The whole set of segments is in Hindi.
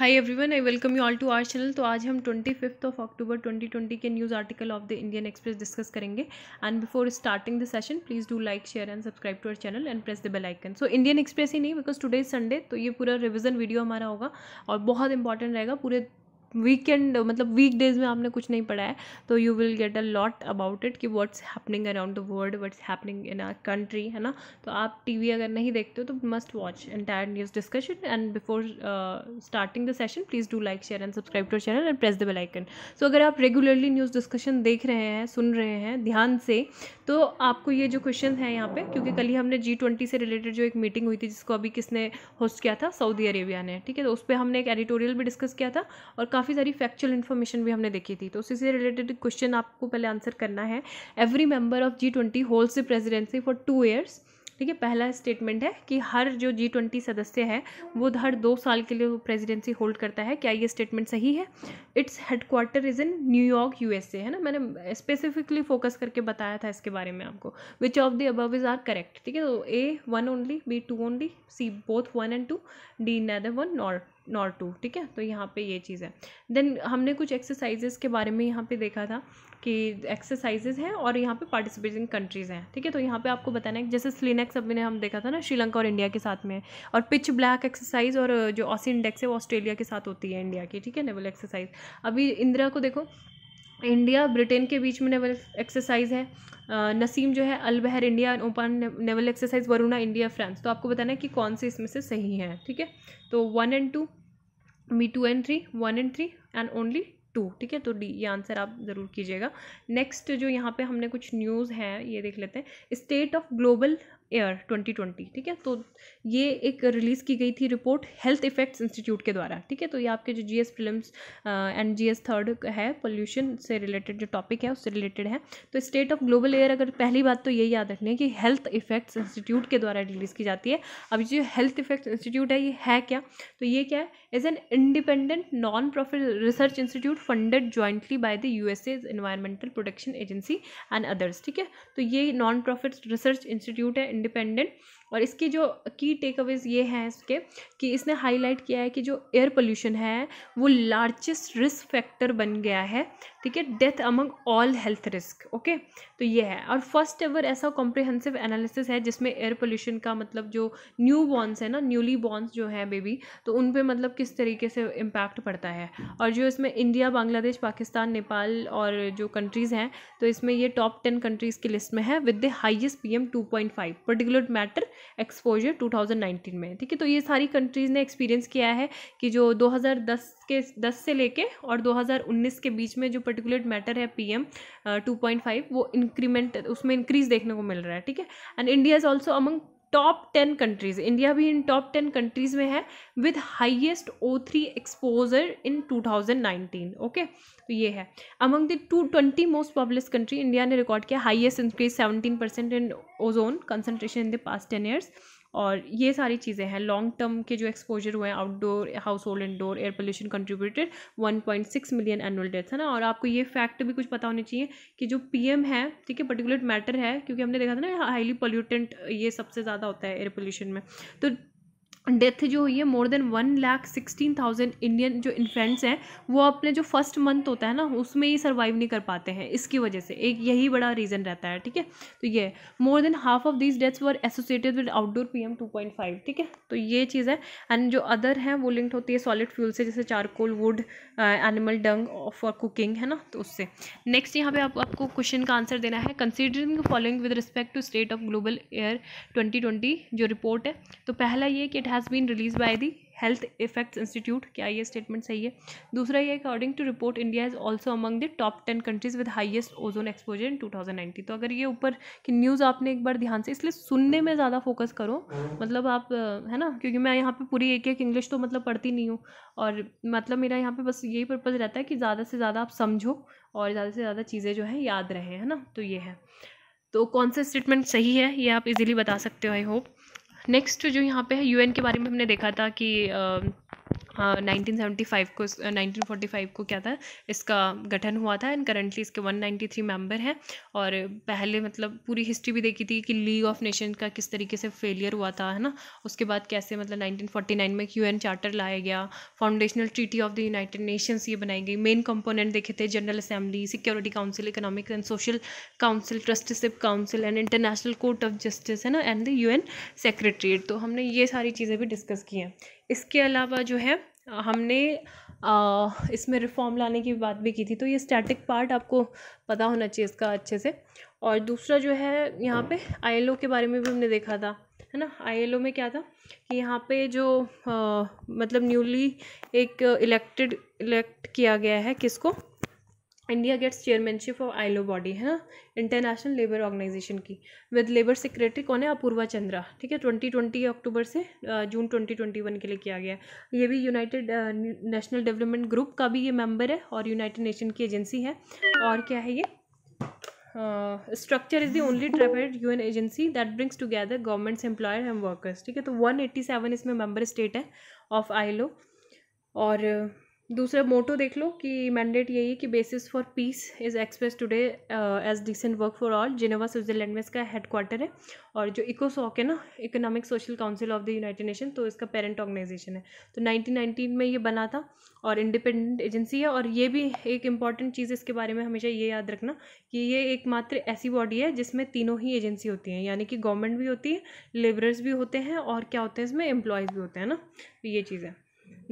Hi everyone I welcome you all to our channel तो आज हम twenty fifth of October twenty twenty के news article of the Indian Express discuss करेंगे and before starting the session please do like share and subscribe to our channel and press the bell icon so Indian Express ही नहीं बिकॉज टुडे संडे तो ये पूरा रिविजन वीडियो हमारा होगा और बहुत इंपॉर्टेंट रहेगा पूरे वीकेंड मतलब वीक डेज में आपने कुछ नहीं पढ़ा है तो you will get a lot about it कि what's happening around the world what's happening in our country है ना तो आप टीवी अगर नहीं देखते हो तो must watch entire news discussion and before starting the session please do like share and subscribe to channel and press the bell icon so अगर आप रेगुलरली न्यूज़ डिस्कशन देख रहे हैं सुन रहे हैं ध्यान से तो आपको ये जो क्वेश्चन है यहाँ पे क्योंकि कल ही हमने जी ट्वेंटी से रिलेटेड जो एक मीटिंग हुई थी जिसको अभी किसने होस्ट किया था सऊदी अरेबिया ने ठीक है तो उस पर हमने एक एडिटोरियल भी डिस्कस किया था और काफ़ी सारी फैक्चुअल इन्फॉर्मेशन भी हमने देखी थी तो उसी से रिलेटेड क्वेश्चन आपको पहले आंसर करना है every member of G twenty holds the presidency for two years ठीक है पहला स्टेटमेंट है कि हर जो जी ट्वेंटी सदस्य है वो हर दो साल के लिए वो प्रेजिडेंसी होल्ड करता है क्या ये स्टेटमेंट सही है it's headquarter is in New York USA है ना मैंने स्पेसिफिकली फोकस करके बताया था इसके बारे में आपको which of the above is are correct ठीक है तो A one only B two only C both one and two D neither one not not two ठीक है तो यहाँ पे ये चीज़ है देन हमने कुछ एक्सरसाइजेस के बारे में यहाँ पे देखा था कि एक्सरसाइजेज हैं और यहाँ पे पार्टिसिपेटिंग कंट्रीज़ हैं ठीक है तो यहाँ पे आपको बताना है जैसे स्लिनेक्स अभी ने हम देखा था ना श्रीलंका और इंडिया के साथ में और पिच ब्लैक एक्सरसाइज और जो ऑसी इंडेक्स है वो ऑस्ट्रेलिया के साथ होती है इंडिया की ठीक है नेवल एक्सरसाइज अभी इंदिरा को देखो इंडिया ब्रिटेन के बीच में नेवल एक्सरसाइज है नसीम जो है Al Bahr India Oman naval exercise Varuna India France तो आपको बताना है कि कौन से इसमें से सही है ठीक है तो one and two B two and three one and three and only two ठीक है तो डी ये आंसर आप ज़रूर कीजिएगा नेक्स्ट जो यहाँ पे हमने कुछ न्यूज़ हैं ये देख लेते हैं स्टेट ऑफ ग्लोबल एयर 2020 ठीक है तो ये एक रिलीज़ की गई थी रिपोर्ट हेल्थ इफेक्ट्स इंस्टीट्यूट के द्वारा ठीक है तो ये आपके जो GS prelims and GS third है पोल्यूशन से रिलेटेड जो टॉपिक है उससे रिलेटेड है तो स्टेट ऑफ ग्लोबल एयर अगर पहली बात तो ये याद रखनी है कि हेल्थ इफेक्ट्स इंस्टीट्यूट के द्वारा रिलीज़ की जाती है अब जो हेल्थ इफेक्ट्स इंस्टीट्यूट है ये है क्या तो ये क्या है is an independent non profit research institute funded jointly by the U S as environmental protection agency and others ठीक है तो ये नॉन प्रॉफिट रिसर्च इंस्टीट्यूट है independent और इसके जो की टेक अवेज ये हैं इसके कि इसने हाईलाइट किया है कि जो एयर पोल्यूशन है वो लार्जेस्ट रिस्क फैक्टर बन गया है ठीक है death among all health risk okay तो ये है और फर्स्ट एवर ऐसा कॉम्प्रिहेंसिव एनालिसिस है जिसमें एयर पोल्यूशन का मतलब जो न्यू बॉर्न्स है ना न्यूली बॉर्न्स जो है बेबी तो उन पर मतलब किस तरीके से इम्पैक्ट पड़ता है और जो इसमें इंडिया बांग्लादेश पाकिस्तान नेपाल और जो कंट्रीज़ हैं तो इसमें ये टॉप टेन कंट्रीज़ की लिस्ट में है with the highest P M two point five particular matter exposure 2019 में ठीक है तो ये सारी कंट्रीज़ ने एक्सपीरियंस किया है कि जो 2010 के 10 से लेके और 2019 के बीच में जो पर्टिकुलर मैटर है पी एम वो इंक्रीमेंट उसमें इंक्रीज़ देखने को मिल रहा है ठीक है and India is also among top ten countries India भी इन टॉप टेन कंट्रीज में है with highest O three exposure in 2019 okay तो ये है among the two twenty most populous country India ने रिकॉर्ड किया highest increase 17 percent in ozone concentration in the past ten years और ये सारी चीज़ें हैं लॉन्ग टर्म के जो एक्सपोजर हुए हैं outdoor household indoor air pollution contributed 1.6 million annual deaths है ना और आपको ये फैक्ट भी कुछ पता होना चाहिए कि जो पीएम है ठीक है पर्टिकुलर मैटर है क्योंकि हमने देखा था ना हाईली पोल्यूटेंट ये सबसे ज़्यादा होता है एयर पोल्यूशन में तो डेथ जो हुई है more than one lakh sixteen thousand Indian जो इन्फेंट्स हैं वो अपने जो फर्स्ट मंथ होता है ना उसमें ही सर्वाइव नहीं कर पाते हैं इसकी वजह से एक यही बड़ा रीज़न रहता है ठीक है तो ये more than half of these deaths were associated with outdoor P M two point five ठीक है तो ये चीज़ है एंड जो अदर हैं वो लिंक्ड होती है सॉलिड फ्यूल से जैसे charcoal wood animal dung for cooking है ना तो उससे नेक्स्ट यहाँ पे आप, आपको क्वेश्चन का आंसर देना है considering following with respect to state of global air twenty जो रिपोर्ट है तो पहला ये कि has been release by the health effects institute क्या ये स्टेटमेंट सही है दूसरा ये according to report India is also among the top ten countries with highest ozone exposure in two thousand ninety तो अगर ये ऊपर की न्यूज़ आपने एक बार ध्यान से इसलिए सुनने में ज़्यादा फोकस करो मतलब आप है ना क्योंकि मैं यहाँ पर पूरी एक एक इंग्लिश तो मतलब पढ़ती नहीं हूँ और मतलब मेरा यहाँ पर बस यही पर्पज़ रहता है कि ज़्यादा से ज़्यादा आप समझो और ज़्यादा से ज़्यादा चीज़ें जो है याद रहें है ना तो ये है तो कौन सा स्टेटमेंट सही है ये आप इजीली बता सकते हो आई होप नेक्स्ट जो यहाँ पे है यूएन के बारे में हमने देखा था कि हाँ, नाइनटीन सेवेंटी फाइव को नाइनटीन फोर्टी फाइव को क्या था इसका गठन हुआ था एंड करंटली इसके वन नाइन्टी थ्री मेम्बर हैं और पहले मतलब पूरी हिस्ट्री भी देखी थी कि लीग ऑफ नेशन का किस तरीके से फेलियर हुआ था है ना उसके बाद कैसे मतलब नाइनटीन फोर्टी नाइन में यू एन चार्टर लाया गया foundational treaty of the United Nations ये बनाई गई मेन कंपोनेंट देखे थे general assembly security council economic and social council trusteeship council and international court of justice है ना and the U N secretariat तो हमने ये सारी चीज़ें भी डिस्कस की हैं इसके अलावा जो है हमने आ, इसमें रिफॉर्म लाने की बात भी की थी तो ये स्टैटिक पार्ट आपको पता होना चाहिए इसका अच्छे से और दूसरा जो है यहाँ पे आईएलओ के बारे में भी हमने देखा था है ना आईएलओ में क्या था कि यहाँ पे जो आ, मतलब न्यूली एक इलेक्टेड इलेक्ट किया गया है किसको India gets chairmanship of ILO body है ना इंटरनेशनल लेबर ऑर्गेनाइजेशन की विद लेबर सेक्रेटरी कौन है अपूर्वा चंद्रा ठीक है ट्वेंटी ट्वेंटी अक्टूबर से जून ट्वेंटी ट्वेंटी वन के लिए किया गया ये भी यूनाइटेड नेशनल डेवलपमेंट ग्रुप का भी ये मेंबर है और यूनाइटेड नेशन की एजेंसी है और क्या है ये structure is the only travelled U N agency that brings together governments employer and workers ठीक है तो वन एट्टी सेवन इसमें मेम्बर स्टेट है ऑफ आई लो और uh, दूसरा मोटो देख लो कि मैंडेट यही है कि basis for piece is express today as decent work for all Geneva Switzerland में इसका हेडक्वार्टर है और जो इकोसॉक है ना economic social council of the United nation तो इसका पेरेंट ऑर्गेनाइजेशन है तो 1919 में ये बना था और इंडिपेंडेंट एजेंसी है और ये भी एक इम्पॉर्टेंट चीज़ इसके बारे में हमेशा ये याद रखना कि ये एकमात्र ऐसी बॉडी है जिसमें तीनों ही एजेंसी होती हैं यानी कि गवर्नमेंट भी होती है लेबरर्स भी होते हैं और क्या होते हैं इसमें एम्प्लॉयज़ भी होते हैं ना तो ये चीज़ें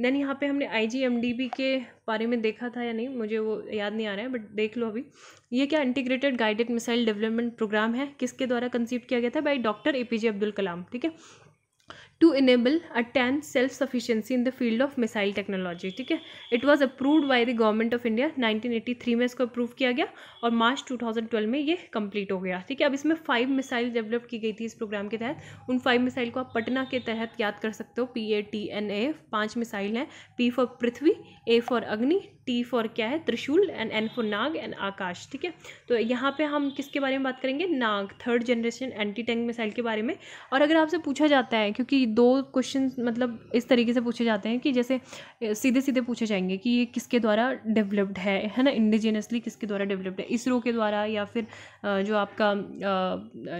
देन यहाँ पे हमने आई जी के बारे में देखा था या नहीं मुझे वो याद नहीं आ रहा है बट देख लो अभी ये क्या integrated guided missile development programme है किसके द्वारा कंसीव किया गया था by doctor A P J Abdul Kalam ठीक है to enable attain self sufficiency in the field of missile technology ठीक है it was approved by the government of India nineteen three में इसको अप्रूव किया गया और मार्च टू थाउजेंड ट्वेल्व में ये कम्प्लीट हो गया ठीक है अब इसमें फाइव मिसाइल डेवलप की गई थी इस प्रोग्राम के तहत उन फाइव मिसाइल को आप पटना के तहत याद कर सकते हो P A T N A पाँच मिसाइल हैं P for Prithvi A for Agni T for क्या है Trishul and N for Nag and Akash ठीक है तो यहाँ पर हम किसके बारे में बात करेंगे Nag third generation anti tank missile के बारे में और अगर आपसे पूछा जाता है क्योंकि दो क्वेश्चन मतलब इस तरीके से पूछे जाते हैं कि जैसे सीधे सीधे पूछे जाएंगे कि ये किसके द्वारा डेवलप्ड है है ना इंडिजिनसली किसके द्वारा डेवलप्ड है इसरो के द्वारा या फिर जो आपका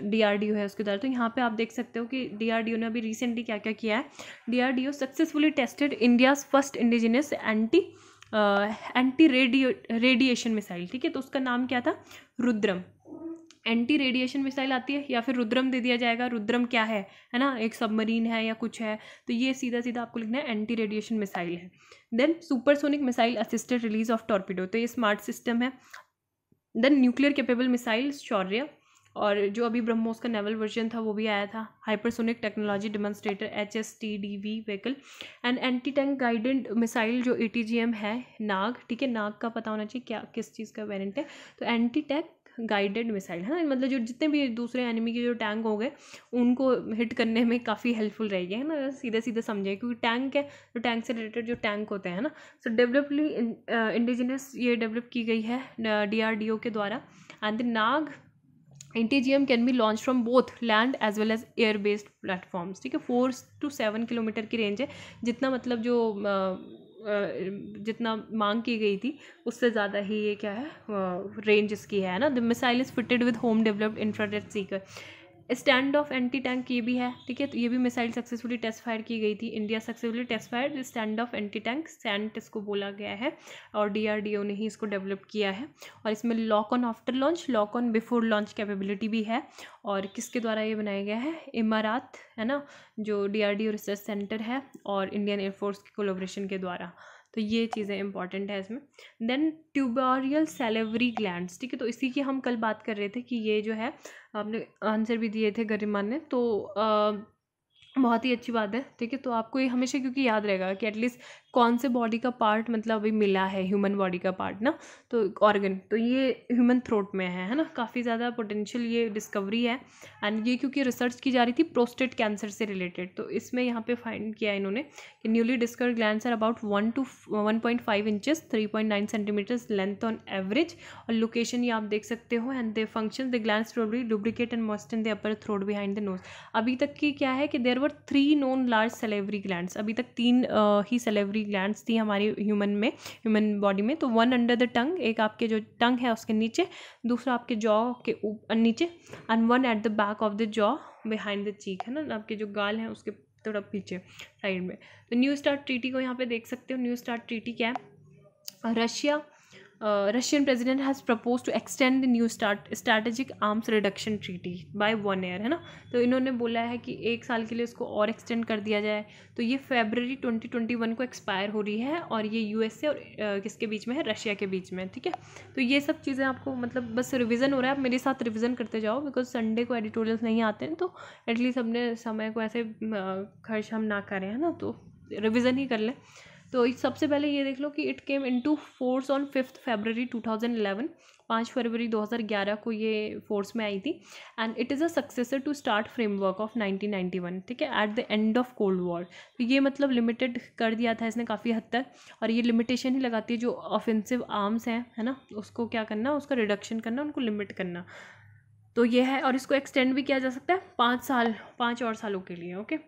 डी है उसके द्वारा तो यहाँ पर आप देख सकते हो कि डी ने अभी रिसेंटली क्या क्या किया है D successfully tested India's first indigenous anti anti radio radiation missile ठीक है तो उसका नाम क्या था रुद्रम एंटी रेडिएशन मिसाइल आती है या फिर रुद्रम दे दिया जाएगा रुद्रम क्या है है ना एक सबमरीन है या कुछ है तो ये सीधा सीधा आपको लिखना है एंटी रेडिएशन मिसाइल है then supersonic missile assisted release of torpedo तो ये स्मार्ट सिस्टम है then nuclear capable missile Shaurya और जो अभी ब्रह्मोस का नेवल वर्जन था वो भी आया था hypersonic technology demonstrator H S T D V vehicle and anti tank guided missile जो ए टी जी एम है नाग ठीक है नाग का पता होना चाहिए क्या किस चीज़ का वेरिएंट है तो एंटी टैंक गाइडेड मिसाइल है ना मतलब जो जितने भी दूसरे एनिमी के जो टैंक हो गए उनको हिट करने में काफ़ी हेल्पफुल रहेगी है ना सीधे सीधे समझे क्योंकि टैंक है तो टैंक से रिलेटेड जो टैंक होते हैं ना सो डेवलपली इंडिजिनस ये डेवलप की गई है डी uh, के द्वारा and the Nag ATGM can be launched from both land as well as air based platforms ठीक है फोर टू सेवन किलोमीटर की रेंज है जितना मतलब जो uh, जितना मांग की गई थी उससे ज़्यादा ही ये क्या है रेंज इसकी है ना the missile is fitted with home developed infrared seeker stand off anti tank ये भी है ठीक है तो ये भी मिसाइल सक्सेसफुली टेस्ट फायर की गई थी India successfully test fire stand off anti tank SANT इसको बोला गया है और डीआरडीओ ने ही इसको डेवलप किया है और इसमें lock on after launch lock on before launch capability भी है और किसके द्वारा ये बनाया गया है इमारात है ना जो डी रिसर्च सेंटर है और इंडियन एयरफोर्स के कोलोब्रेशन के द्वारा तो ये चीज़ें इंपॉर्टेंट है इसमें देन ट्यूबोरियल सेलेवरी ग्लैंड ठीक है तो इसी की हम कल बात कर रहे थे कि ये जो है आपने आंसर भी दिए थे गरिमा ने तो आ, बहुत ही अच्छी बात है ठीक है तो आपको ये हमेशा क्योंकि याद रहेगा कि एटलीस्ट कौन से बॉडी का पार्ट मतलब अभी मिला है ह्यूमन बॉडी का पार्ट ना तो ऑर्गन तो ये ह्यूमन थ्रोट में है है ना काफ़ी ज़्यादा पोटेंशियल ये डिस्कवरी है एंड ये क्योंकि रिसर्च की जा रही थी प्रोस्टेट कैंसर से रिलेटेड तो इसमें यहाँ पे फाइंड किया इन्होंने कि newly discover gland are about one to one point five inches three point nine centimetres length on average और लोकेशन ये आप देख सकते हो and they function the gland probably duplicate and most in the upper throat behind the nose अभी तक की क्या है कि there were three known large salivary gland अभी तक तीन uh, ही सेलेवरी सेक्रेटरी ग्लैंड थी हमारी ह्यूमन में ह्यूमन बॉडी में तो वन अंडर द टंग एक आपके जो टंग है उसके नीचे दूसरा आपके जॉ के ऊपर नीचे and one at the back of the jaw behind the cheek है ना आपके जो गाल हैं उसके थोड़ा पीछे साइड में तो न्यू स्टार्ट ट्रीटी को यहाँ पे देख सकते हो न्यू स्टार्ट ट्रीटी क्या है Russia Russian president has propose to extend the new START strategic arms reduction treaty by one year है ना तो इन्होंने बोला है कि एक साल के लिए उसको और एक्सटेंड कर दिया जाए तो ये फेबररी ट्वेंटी ट्वेंटी वन को एक्सपायर हो रही है और ये यूएसए और uh, किसके बीच में है रशिया के बीच में ठीक है तो ये सब चीज़ें आपको मतलब बस रिविज़न हो रहा है आप मेरे साथ रिविज़न करते जाओ बिकॉज संडे को एडिटोरियल्स नहीं आते हैं तो एटलीस्ट अपने समय को ऐसे uh, खर्च हम ना करें है ना तो रिविज़न ही कर लें तो सबसे पहले ये देख लो कि it came into force on fifth February two thousand eleven पाँच फरवरी दो हज़ार ग्यारह को ये फोर्स में आई थी and it is a successor to START framework of nineteen ninety one ठीक है at the end of cold war तो ये मतलब लिमिटेड कर दिया था इसने काफ़ी हद तक और ये लिमिटेशन ही लगाती है जो ऑफेंसिव आर्म्स हैं है ना उसको क्या करना उसका रिडक्शन करना उनको लिमिट करना तो ये है और इसको एक्सटेंड भी किया जा सकता है पाँच साल पाँच और सालों के लिए okay okay?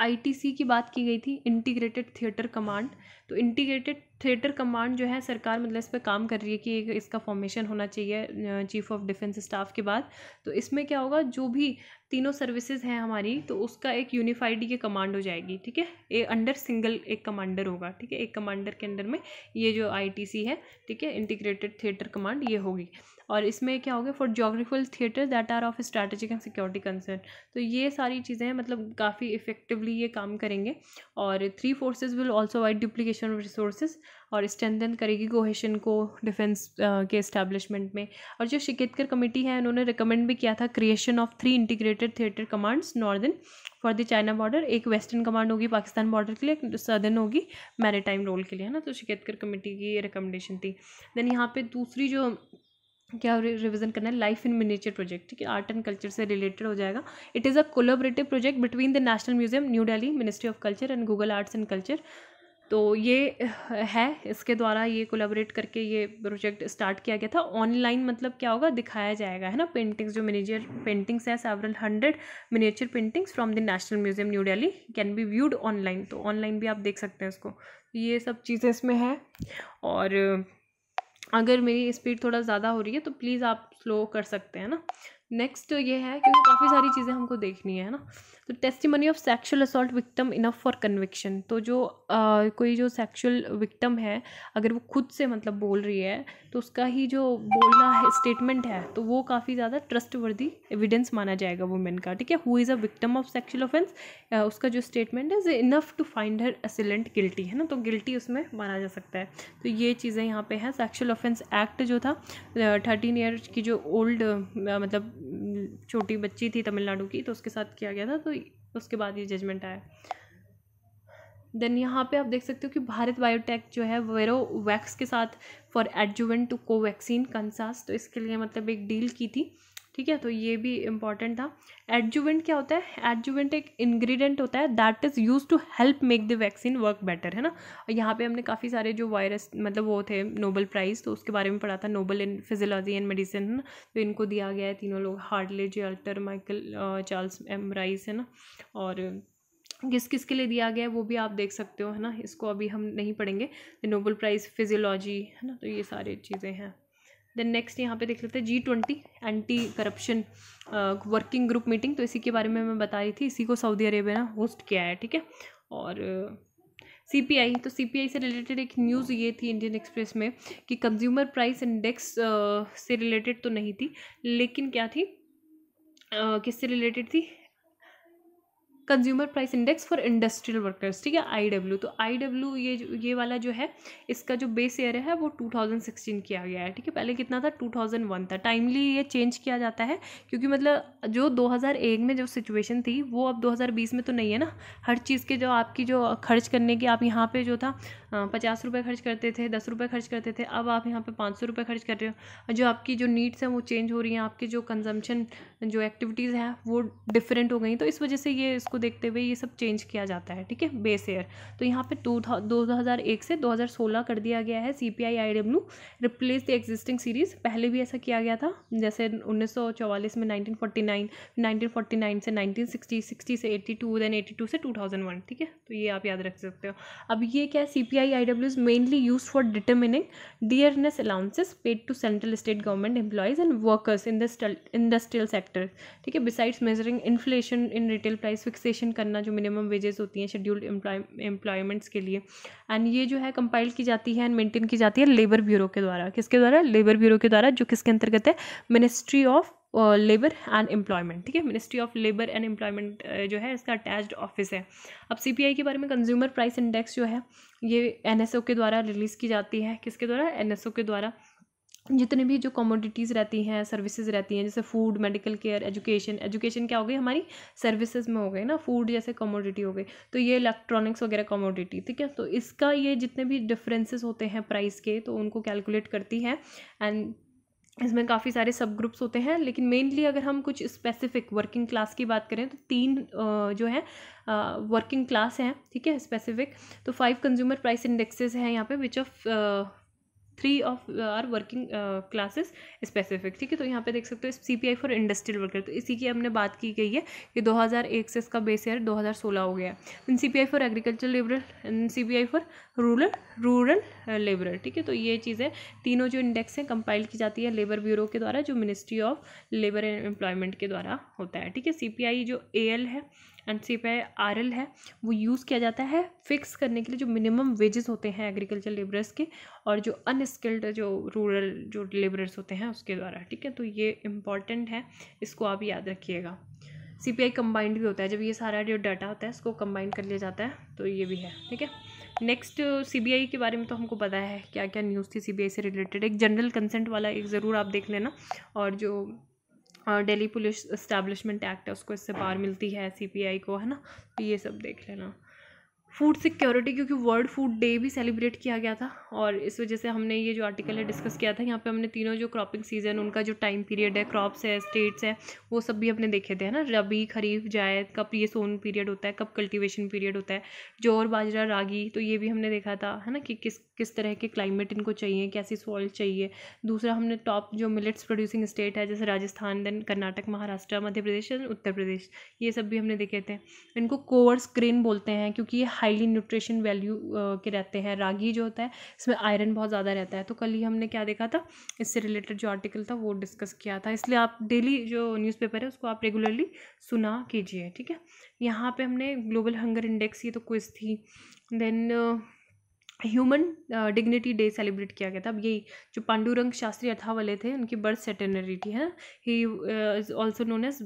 I T C की बात की गई थी इंटीग्रेटेड थिएटर कमांड तो इंटीग्रेटेड थिएटर कमांड जो है सरकार मतलब इस पर काम कर रही है कि इसका फॉर्मेशन होना चाहिए चीफ ऑफ डिफेंस स्टाफ के बाद तो इसमें क्या होगा जो भी तीनों सर्विसेज हैं हमारी तो उसका एक यूनिफाइड ये कमांड हो जाएगी ठीक है ए अंडर सिंगल एक कमांडर होगा ठीक है एक कमांडर के अंडर में ये जो आई है ठीक है इंटीग्रेटेड थिएटर कमांड ये होगी और इसमें क्या होगा for geographical theatre that are of strategic and security concern तो ये सारी चीज़ें मतलब काफ़ी इफेक्टिवली ये काम करेंगे और three forces will also avoid duplication of resources और स्ट्रेंथन करेगी कोहेशन को डिफेंस के इस्टेब्लिशमेंट में और जो शिकेतकर कमेटी है उन्होंने रिकमेंड भी किया था creation of three integrated theatre commands northern for the China border एक वेस्टर्न कमांड होगी पाकिस्तान बॉर्डर के लिए सदर्न होगी मैरिटाइम रोल के लिए है ना तो शिकेतकर कमेटी की रिकमेंडेशन थी देन यहाँ पे दूसरी जो क्या रिवीजन करना है लाइफ इन मिनीचर प्रोजेक्ट ठीक है आर्ट एंड कल्चर से रिलेटेड हो जाएगा it is a collaborative project between the National Museum New Delhi Ministry of Culture and Google Arts and Culture तो ये है इसके द्वारा ये कोलाबरेट करके ये प्रोजेक्ट स्टार्ट किया गया था ऑनलाइन मतलब क्या होगा दिखाया जाएगा है ना पेंटिंग्स जो मिनीचर पेंटिंग्स हैं several hundred miniature paintings from the National Museum New Delhi can be viewed online तो ऑनलाइन भी आप देख सकते हैं इसको ये सब चीज़ें इसमें है और अगर मेरी स्पीड थोड़ा ज़्यादा हो रही है तो प्लीज़ आप स्लो कर सकते हैं ना नेक्स्ट ये है क्योंकि काफ़ी सारी चीज़ें हमको देखनी है ना तो testimony of sexual assault victim enough for conviction तो जो आ, कोई जो सेक्शुअल विक्टम है अगर वो खुद से मतलब बोल रही है तो उसका ही जो बोलना है स्टेटमेंट है तो वो काफ़ी ज़्यादा ट्रस्ट वर्दी एविडेंस माना जाएगा वुमेन का ठीक है who is a victim of sexual offence उसका जो स्टेटमेंट है is enough to find her assailant guilty है ना तो गिल्टी उसमें माना जा सकता है तो ये चीज़ें यहाँ पे हैं सेक्शुअल ऑफेंस एक्ट जो था थर्टीन ईयर की जो ओल्ड मतलब छोटी बच्ची थी तमिलनाडु की तो उसके साथ किया गया था तो उसके बाद ये जजमेंट आया देन यहाँ पे आप देख सकते हो कि भारत बायोटेक जो है वेरो वैक्स के साथ for adjuvant to Covaxin Kansas तो इसके लिए मतलब एक डील की थी ठीक है तो ये भी इम्पॉर्टेंट था एडजुवेंट क्या होता है एडजुवेंट एक इंग्रेडिएंट होता है that is use to help make the vaccine work better है ना और यहाँ पे हमने काफ़ी सारे जो वायरस मतलब वो थे नोबल प्राइज़ तो उसके बारे में पढ़ा था Nobel in physiology and medicine है ना तो इनको दिया गया है तीनों लोग हार्डले J Alter Michael Charles M Rice है ना और किस किस के लिए दिया गया है वो भी आप देख सकते हो है ना इसको अभी हम नहीं पढ़ेंगे नोबल प्राइज़ फिजियोलॉजी है ना तो ये सारी चीज़ें हैं देन नेक्स्ट यहाँ पे देख लेते हैं G twenty anti corruption working group meeting तो इसी के बारे में मैं बता रही थी इसी को सऊदी अरेबिया ने होस्ट किया है ठीक है और सी पी आई तो सी पी आई से रिलेटेड एक न्यूज़ ये थी इंडियन एक्सप्रेस में कि कंज्यूमर प्राइस इंडेक्स से रिलेटेड तो नहीं थी लेकिन क्या थी uh, किससे रिलेटेड थी consumer price index for industrial workers ठीक है डब्ल्यू तो आईडब्ल्यू ये ये वाला जो है इसका जो बेस ईयर है वो 2016 किया गया है ठीक है पहले कितना था 2001 था टाइमली ये चेंज किया जाता है क्योंकि मतलब जो 2001 में जो सिचुएशन थी वो अब 2020 में तो नहीं है ना हर चीज़ के जो आपकी जो खर्च करने की आप यहाँ पर जो था हाँ, पचास रुपये खर्च करते थे दस रुपये खर्च करते थे अब आप यहाँ पे पाँच सौ रुपये खर्च कर रहे हो जो आपकी जो नीड्स हैं वो चेंज हो रही हैं आपकी जो कंजम्पशन जो एक्टिविटीज़ हैं वो डिफरेंट हो गई तो इस वजह से ये इसको देखते हुए ये सब चेंज किया जाता है ठीक है बेस ईयर तो यहाँ पर टू दो हज़ार एक से दो हज़ार सोलह कर दिया गया है C P I I W replace the existing series पहले भी ऐसा किया गया था जैसे उन्नीस सौ में nineteen forty nine nineteen forty nine से नाइनटीन सिक्सटी सिक्सटी से eighty two then eighty two से टू थाउजेंड वन ठीक है तो ये आप याद रख सकते हो अब ये क्या C P P is mainly use for determining dearness allowances paid to central state government employees and workers in industrial sector ठीक है besides measuring inflation in retail price fixation करना जो मिनिमम वेजेस होती हैं शेड्यूल्ड एम्प्लॉयमेंट्स के लिए एंड ये जो है कंपाइल की जाती है एंड मेंटेन की जाती है लेबर ब्यूरो के द्वारा किसके द्वारा लेबर ब्यूरो के द्वारा जो किसके अंतर्गत है ministry of labour and employment ठीक है ministry of labour and employment जो है इसका अटैच्ड ऑफिस है अब सी के बारे में कंज्यूमर प्राइस इंडेक्स जो है ये एन के द्वारा रिलीज़ की जाती है किसके द्वारा एन के द्वारा जितने भी जो कमोडिटीज़ रहती हैं सर्विसेज रहती हैं जैसे food medical care education education क्या हो गई हमारी सर्विसेज में हो गई ना फूड जैसे कमोडिटी हो गई तो ये इलेक्ट्रॉनिक्स वगैरह कमोडिटी ठीक है तो इसका ये जितने भी डिफरेंसेस होते हैं प्राइस के तो उनको कैलकुलेट करती है एंड इसमें काफ़ी सारे सब ग्रुप्स होते हैं लेकिन मेनली अगर हम कुछ स्पेसिफिक वर्किंग क्लास की बात करें तो तीन जो है वर्किंग क्लास हैं ठीक है स्पेसिफिक तो फाइव कंज्यूमर प्राइस इंडेक्सेस हैं यहाँ पे which of three of are working classes specific ठीक है तो यहाँ पे देख सकते हो C P I for industrial worker तो इसी की हमने बात की गई है कि 2001 से इसका बेस ईयर 2016 हो गया है C P I for agriculture labour C P I for rural rural labour ठीक है तो ये चीज़ें तीनों जो इंडेक्स हैं कंपाइल की जाती है लेबर ब्यूरो के द्वारा जो ministry of labour and employment के द्वारा होता है ठीक है सी पी आई जो ए एल है एंड सी पे आर एल है वो यूज़ किया जाता है फिक्स करने के लिए जो मिनिमम वेजेस होते हैं एग्रीकल्चर लेबरर्स के और जो अनस्किल्ड जो रूरल जो लेबरर्स होते हैं उसके द्वारा ठीक है तो ये इम्पॉर्टेंट है इसको आप याद रखिएगा सी पी आई कम्बाइंड भी होता है जब ये सारा जो डाटा होता है इसको कम्बाइंड कर लिया जाता है तो ये भी है ठीक है नेक्स्ट सी बी आई के बारे में तो हमको पता है क्या क्या न्यूज़ थी सी बी आई से रिलेटेड एक जनरल कंसेंट वाला एक ज़रूर आप देख लेना और जो डेली पुलिस इस्टेब्लिशमेंट एक्ट है उसको इससे पावर मिलती है सीपीआई को है ना तो ये सब देख लेना फूड सिक्योरिटी क्योंकि वर्ल्ड फूड डे भी सेलिब्रेट किया गया था और इस वजह से हमने ये जो आर्टिकल है डिस्कस किया था यहाँ पे हमने तीनों जो क्रॉपिंग सीजन उनका जो टाइम पीरियड है क्रॉप्स है स्टेट्स है वो सब भी हमने देखे थे है ना रबी खरीफ जायद कब ये सोन पीरियड होता है कब कल्टीवेशन पीरियड होता है जोर बाजरा रागी तो ये भी हमने देखा था है ना कि किस किस तरह के क्लाइमेट इनको चाहिए कैसी सॉइल चाहिए दूसरा हमने टॉप जो मिलेट्स प्रोड्यूसिंग स्टेट है जैसे राजस्थान देन कर्नाटक महाराष्ट्र मध्य प्रदेश उत्तर प्रदेश ये सब भी हमने देखे थे इनको कोवर्स ग्रेन बोलते हैं क्योंकि ये हाईली न्यूट्रिशन वैल्यू के रहते हैं रागी जो होता है इसमें आयरन बहुत ज़्यादा रहता है तो कल ही हमने क्या देखा था इससे रिलेटेड जो आर्टिकल था वो डिस्कस किया था इसलिए आप डेली जो न्यूज़पेपर है उसको आप रेगुलरली सुना कीजिए ठीक है यहाँ पर हमने ग्लोबल हंगर इंडेक्स ये तो क्विज थी then human dignity day celebrate किया गया था अब यही जो पांडुरंग शास्त्री अथावले थे उनकी बर्थ सेटेनरी थी है he is also known as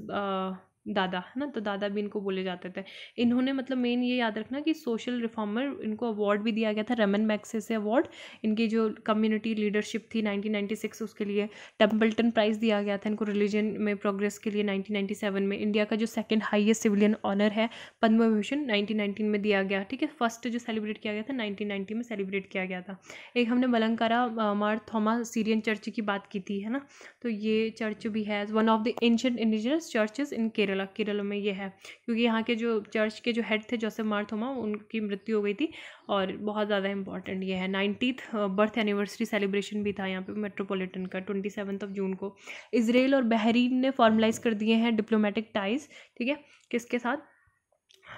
Dada है ना तो दादा भी इनको बोले जाते थे इन्होंने मतलब मेन ये याद रखना कि सोशल रिफॉर्मर इनको अवार्ड भी दिया गया था रमन से अवार्ड इनकी जो कम्युनिटी लीडरशिप थी 1996 उसके लिए टेम्पल्टन प्राइज़ दिया गया था इनको रिलीजन में प्रोग्रेस के लिए 1997 में इंडिया का जो सेकेंड हाइएस्ट सिविलियन ऑनर है पद्म भूषण नाइनटीन में दिया गया ठीक है फर्स्ट जो सेलिब्रेट किया गया था नाइनटीन में सेलिब्रेट किया गया था एक हमने मलंकारा मार थोमा सीरियन चर्च की बात की थी है ना तो ये चर्च भी है one of the ancient indigenous churches in Kerala Kerala Kerala में ये है क्योंकि यहाँ के जो चर्च के जो हेड थे जोसेफ मार थोमा उनकी मृत्यु हो गई थी और बहुत ज़्यादा इंपॉर्टेंट ये है नाइन्टीथ बर्थ एनिवर्सरी सेलिब्रेशन भी था यहाँ पे मेट्रोपॉलिटन का ट्वेंटी ऑफ जून को इसराइल और बहरीन ने फॉर्मलाइज कर दिए हैं डिप्लोमेटिक टाइज ठीक है किसके साथ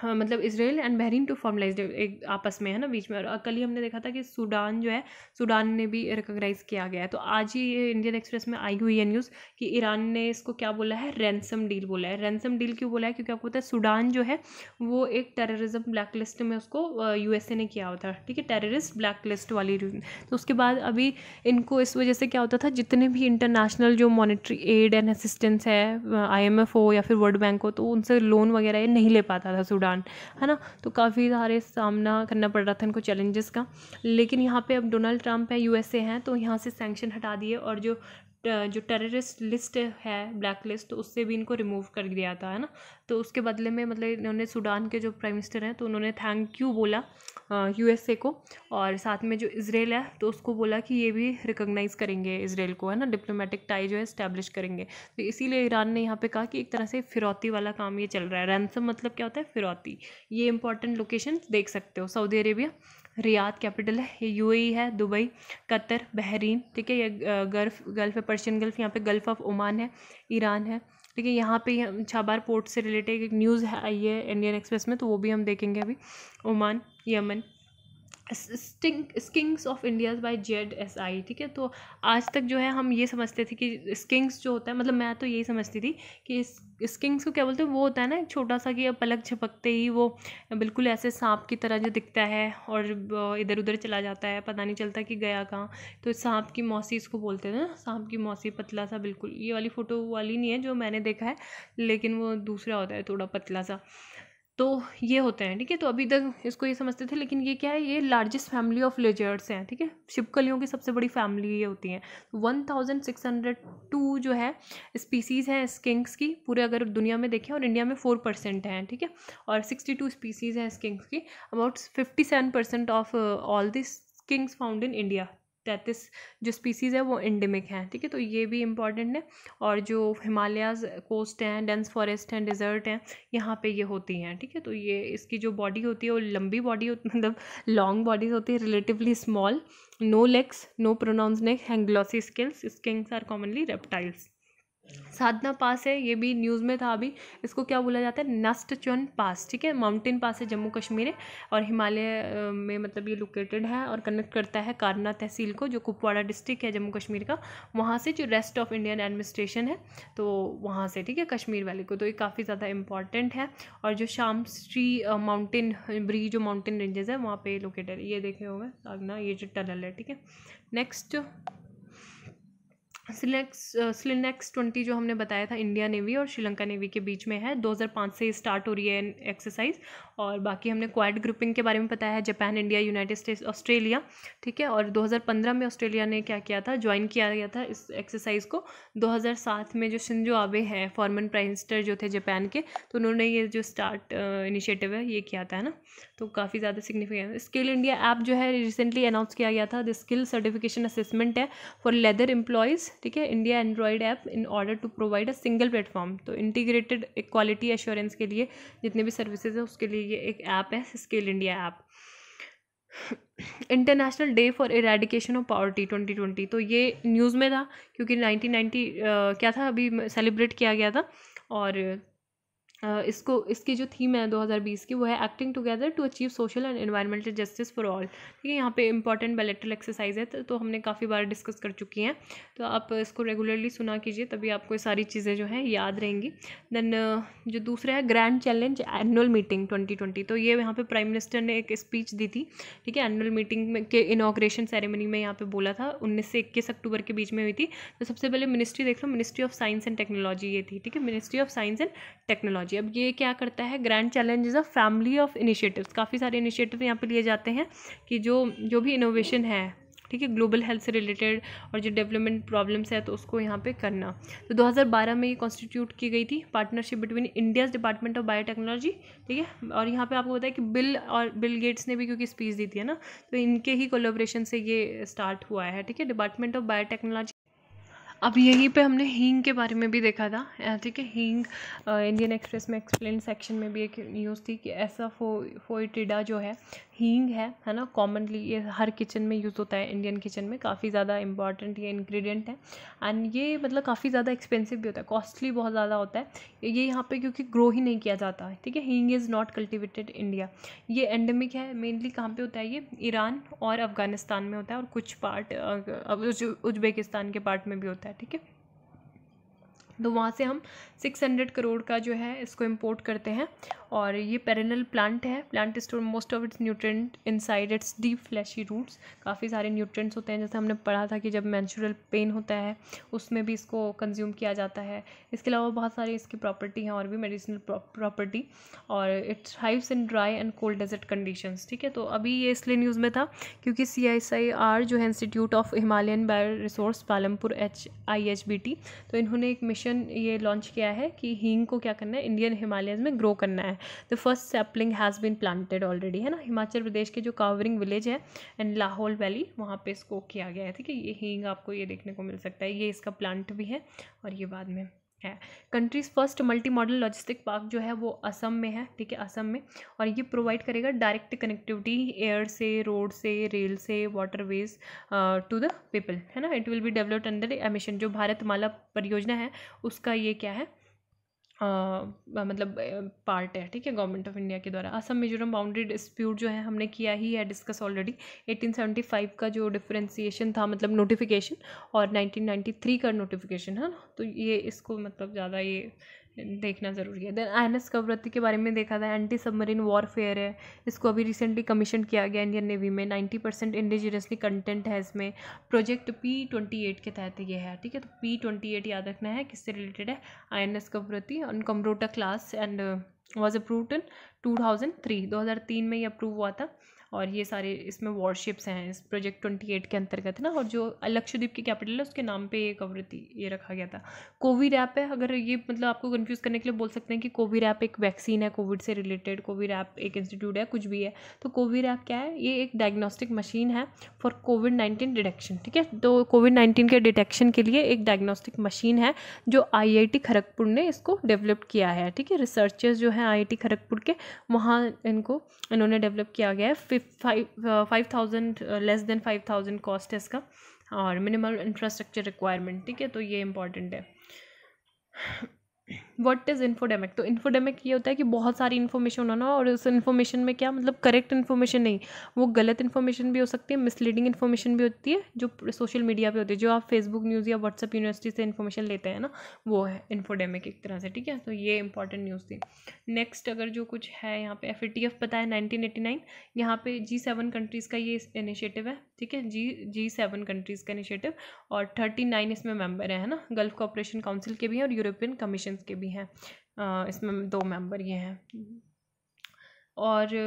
हाँ, मतलब Israel and Bahrain to formalise एक आपस में है ना बीच में और कल ही हमने देखा था कि सूडान जो है सूडान ने भी रिकोगनाइज़ किया गया है तो आज ही इंडियन एक्सप्रेस में आई हुई है न्यूज़ कि ईरान ने इसको क्या बोला है रैनसम डील बोला है रैनसम डील क्यों बोला है क्योंकि आपको पता है सूडान जो है वो एक टेररिज्म ब्लैक लिस्ट में उसको यू ने किया हुआ था ठीक है टेररिस्ट ब्लैक लिस्ट वाली तो उसके बाद अभी इनको इस वजह से क्या होता था जितने भी इंटरनेशनल जो मॉनिटरी एड एंड असिस्टेंस है आई हो या फिर वर्ल्ड बैंक हो तो उनसे लोन वगैरह ये नहीं ले पाता था सूडान दौरान है ना तो काफ़ी सारे सामना करना पड़ रहा था इनको चैलेंजेस का लेकिन यहाँ पे अब डोनाल्ड ट्रंप है यूएसए हैं तो यहाँ से सेंक्शन हटा दिए और जो जो टेररिस्ट लिस्ट है ब्लैक लिस्ट तो उससे भी इनको रिमूव कर दिया था है ना तो उसके बदले में मतलब इन्होंने सूडान के जो प्राइम मिनिस्टर हैं तो उन्होंने थैंक यू बोला ए को और साथ में जो इसराइल है तो उसको बोला कि ये भी रिकोगनाइज़ करेंगे इसराइल को है ना डिप्लोमेटिक टाई जो है इस्टेब्लिश करेंगे तो इसीलिए ईरान ने यहाँ पे कहा कि एक तरह से फिरौती वाला काम ये चल रहा है रैनसम मतलब क्या होता है फिरौती ये इंपॉर्टेंट लोकेशन देख सकते हो सऊदी अरेबिया रियाद कैपिटल है ये यूएई है दुबई कतर बहरीन ठीक है ये गल्फ गल्फ है पर्शियन गल्फ यहाँ पे गल्फ ऑफ ओमान है ईरान है ठीक है यहाँ पे छाबार पोर्ट से रिलेटेड एक न्यूज़ आई है इंडियन एक्सप्रेस में तो वो भी हम देखेंगे अभी Oman Yemen skink skinks of India by Z S I ठीक है तो आज तक जो है हम ये समझते थे कि स्किंग्स जो होता है मतलब मैं तो यही समझती थी कि स्किंग्स को क्या बोलते हैं वो होता है ना एक छोटा सा कि पलक झपकते ही वो बिल्कुल ऐसे सांप की तरह जो दिखता है और इधर उधर चला जाता है पता नहीं चलता कि गया कहाँ तो सांप की मौसी इसको बोलते थे ना सांप की मौसी पतला सा बिल्कुल ये वाली फ़ोटो वाली नहीं है जो मैंने देखा है लेकिन वो दूसरा होता है थोड़ा पतला सा तो ये होते हैं ठीक है तो अभी तक इसको ये समझते थे लेकिन ये क्या है ये लार्जेस्ट फैमिली ऑफ लेजर्ड्स हैं ठीक है शिपकलियों की सबसे बड़ी फैमिली ये होती है one thousand six hundred two जो है स्पीसीज़ हैं स्किंग्स की पूरे अगर दुनिया में देखें और इंडिया में फोर परसेंट हैं ठीक है और सिक्सटी टू स्पीसीज़ हैं स्किंग्स की about fifty seven percent of all these skinks found in India तैंतीस जो स्पीसीज़ है वो इंडेमिक हैं ठीक है तो ये भी इम्पॉर्टेंट है और जो हिमालयाज कोस्ट हैं डेंस फॉरेस्ट हैं डिज़र्ट हैं यहाँ पे ये होती हैं ठीक है तो ये इसकी जो बॉडी होती है वो लंबी बॉडी मतलब लॉन्ग बॉडीज होती है relatively small no legs no pronounce neck and glossy scales skinks are commonly reptiles Sadhna pass है ये भी न्यूज़ में था अभी इसको क्या बोला जाता है नस्ट चुन पास ठीक है माउंटेन पास है जम्मू कश्मीर है और हिमालय में मतलब ये लोकेटेड है और कनेक्ट करता है कारना तहसील को जो कुपवाड़ा डिस्ट्रिक्ट है जम्मू कश्मीर का वहाँ से जो रेस्ट ऑफ इंडियन एडमिनिस्ट्रेशन है तो वहाँ से ठीक है कश्मीर वैली को तो ये काफ़ी ज़्यादा इंपॉर्टेंट है और जो शाम श्री माउंटेन ब्री जो माउंटेन रेंजेस है वहाँ पर लोकेटेड ये देखे होंगे सागना ये जो टनल है ठीक है नेक्स्ट सिलेक्स ट्वेंटी जो हमने बताया था इंडिया नेवी और श्रीलंका नेवी के बीच में है 2005 से स्टार्ट हो रही है एक्सरसाइज और बाकी हमने क्वाड ग्रुपिंग के बारे में बताया है Japan India United States Australia ठीक है और 2015 में ऑस्ट्रेलिया ने क्या किया था ज्वाइन किया गया था इस एक्सरसाइज को दो में जो शिंजो आबे हैं फॉर्मन प्राइम मिनिस्टर जो थे जापान के तो उन्होंने ये जो स्टार्ट इनिशिएटिव है ये किया था ना तो काफ़ी ज़्यादा सिग्निफिकेंट स्किल इंडिया ऐप जो है रिसेंटली अनाउंस किया गया था द स्किल सर्टिफिकेशन असेसमेंट है फॉर लेदर एम्प्लॉयज़ ठीक है India android app in order to provide a single platform तो इंटीग्रेटेड क्वालिटी एश्योरेंस के लिए जितने भी सर्विसेज हैं उसके लिए ये एक ऐप है SCALE India app international day for eradication of poverty twenty twenty तो ये न्यूज़ में था क्योंकि नाइनटीन नाइन्टी क्या था अभी सेलिब्रेट किया गया था और इसको इसकी जो थीम है 2020 की वो है acting together to achieve social and environmental justice for all ठीक है यहाँ पे इंपॉर्टेंट बैलेट्रल एक्सरसाइज है तो, तो हमने काफ़ी बार डिस्कस कर चुकी हैं तो आप इसको रेगुलरली सुना कीजिए तभी आपको सारी चीज़ें जो है याद रहेंगी देन जो दूसरा है grand challenge annual meeting twenty तो ये यहाँ पर प्राइम मिनिस्टर ने एक स्पीच दी थी ठीक है एनुअल मीटिंग में के इनाग्रेशन सेरेमनी में यहाँ पर बोला था उन्नीस से इक्कीस अक्टूबर के बीच में हुई थी तो सबसे पहले मिनिस्ट्री देख लो ministry of science and technology ये थी ठीक है ministry of science and technology अब ये क्या करता है grand challenge is a family of initiatives काफ़ी सारे इनिशिएटिव यहाँ पे लिए जाते हैं कि जो जो भी इनोवेशन है ठीक है ग्लोबल हेल्थ से रिलेटेड और जो डेवलपमेंट प्रॉब्लम्स है तो उसको यहाँ पे करना तो 2012 में ये कॉन्स्टिट्यूट की गई थी partnership between India's department of biotechnology ठीक है और यहाँ पे आपको बताया कि बिल और बिल गेट्स ने भी क्योंकि स्पीच दी थी है ना तो इनके ही कोलोब्रेशन से ये स्टार्ट हुआ है ठीक है डिपार्टमेंट ऑफ बायोटेक्नोलॉजी अब यहीं पे हमने हींग के बारे में भी देखा था ठीक है हींग इंडियन एक्सप्रेस में एक्सप्लेन सेक्शन में भी एक न्यूज़ थी कि ऐसा फो फोइटिडा जो है हींग है है ना कॉमनली ये हर किचन में यूज़ होता है इंडियन किचन में काफ़ी ज़्यादा इंपॉर्टेंट ये इंग्रेडिएंट है एंड ये मतलब काफ़ी ज़्यादा एक्सपेंसिव भी होता है कॉस्टली बहुत ज़्यादा होता है ये यहाँ पे क्योंकि ग्रो ही नहीं किया जाता है ठीक है hing is not cultivated India ये एंडेमिक है मेनली कहाँ पर होता है ये ईरान और अफगानिस्तान में होता है और कुछ पार्ट उज्बेकिस्तान के पार्ट में भी होता है ठीक है तो वहाँ से हम 600 करोड़ का जो है इसको इम्पोर्ट करते हैं और ये पेरेनल प्लांट है plant store most of its nutrient inside its deep fleshy roots काफ़ी सारे न्यूट्रेंट्स होते हैं जैसे हमने पढ़ा था कि जब मैंचुरल पेन होता है उसमें भी इसको कंज्यूम किया जाता है इसके अलावा बहुत सारी इसकी प्रॉपर्टी हैं और भी मेडिसिनल प्रॉपर्टी और its hives in dry and cold desert condition ठीक है तो अभी ये इसलिए न्यूज़ में था क्योंकि सी आई आई आर जो है institute of Himalayan bio resource Palampur H I H B T तो इन्होंने एक मिशन मिशन ये लॉन्च किया है कि हींग को क्या करना है इंडियन हिमालयज में ग्रो करना है the first sapling has been planted already है ना हिमाचल प्रदेश के जो कावरिंग विलेज है एंड लाहौल वैली वहाँ पे इसको किया गया है ठीक है ये हींग आपको ये देखने को मिल सकता है ये इसका प्लांट भी है और ये बाद में है country's first multi modal logistic park जो है वो असम में है ठीक है असम में और ये प्रोवाइड करेगा डायरेक्ट कनेक्टिविटी एयर से रोड से रेल से वाटरवेज टू द पीपल है ना it will be developed under emission जो भारत माला परियोजना है उसका ये क्या है मतलब पार्ट है ठीक है गवर्नमेंट ऑफ इंडिया के द्वारा असम मिजोरम बाउंड्री डिस्प्यूट जो है हमने किया ही है डिस्कस ऑलरेडी 1875 का जो डिफ्रेंसीशन था मतलब नोटिफिकेशन और 1993 का नोटिफिकेशन है ना तो ये इसको मतलब ज़्यादा ये देखना ज़रूरी है देन आई एन एस के बारे में देखा था एंटी सबमरीन वॉरफेयर है इसको अभी रिसेंटली कमीशन किया गया इंडियन नेवी में नाइन्टी परसेंट इंडिजिनियसली कंटेंट है इसमें प्रोजेक्ट पी ट्वेंटी एट के तहत ये है ठीक है तो पी ट्वेंटी एट याद रखना है किससे रिलेटेड है I N S Kavaratti on Kamorta class and was approve in two thousand three दो हज़ार तीन में ये अप्रूव हुआ था और ये सारे इसमें वॉरशिप्स हैं इस प्रोजेक्ट ट्वेंटी एट के अंतर्गत है ना और जो लक्षद्वीप की कैपिटल है उसके नाम पे ये कवृति ये रखा गया था कोविड ऐप है अगर ये मतलब आपको कन्फ्यूज़ करने के लिए बोल सकते हैं कि कोविड ऐप एक वैक्सीन है कोविड से रिलेटेड कोविड ऐप एक इंस्टीट्यूट है कुछ भी है तो कोविड ऐप क्या है ये एक डायग्नोस्टिक मशीन है फॉर कोविड नाइन्टीन डिटेक्शन ठीक है तो कोविड नाइन्टीन के डिटेक्शन के लिए एक डायग्नोस्टिक मशीन है जो आई आई टी खड़गपुर ने इसको डेवलप किया है ठीक है रिसर्चर्स जो हैं टी खड़गपुर के वहाँ इनको इन्होंने डेवलप किया गया है five five thousand less than five thousand cost है इसका और मिनिमम इंफ्रास्ट्रक्चर रिक्वायरमेंट ठीक है तो ये इम्पॉर्टेंट है व्हाट इज़ इन्फोडेमिक तो इन्फोडेमिक ये होता है कि बहुत सारी इन्फॉर्मेशन होना और उस इन्फॉर्मेशन में क्या मतलब करेक्ट इन्फॉर्मेशन नहीं वो गलत इन्फॉर्मेशन भी हो सकती है मिसलीडिंग इन्फॉर्मेशन भी होती है जो सोशल मीडिया पे होती है जो आप फेसबुक न्यूज़ या व्हाट्सअप यूनिवर्सिटी से इन्फॉर्मेशन लेते हैं ना वो है इन्फोडेमिक एक तरह से ठीक है तो ये इंपॉर्टेंट न्यूज़ थी नेक्स्ट अगर जो कुछ है यहाँ पे एफ ए टी एफ पता है नाइनटीन एटी नाइन यहाँ पे जी सेवन कंट्रीज़ का ये इनिशिएटिव है ठीक है जी जी सेवन कंट्रीज़ का इनिशिएटिव और थर्टी नाइन इसमें मेम्बर है ना गल्फ कॉपरेशन काउंसिल के भी हैं और यूरोपियन कमीशन के भी भी हैं इसमें दो मेंबर ये हैं और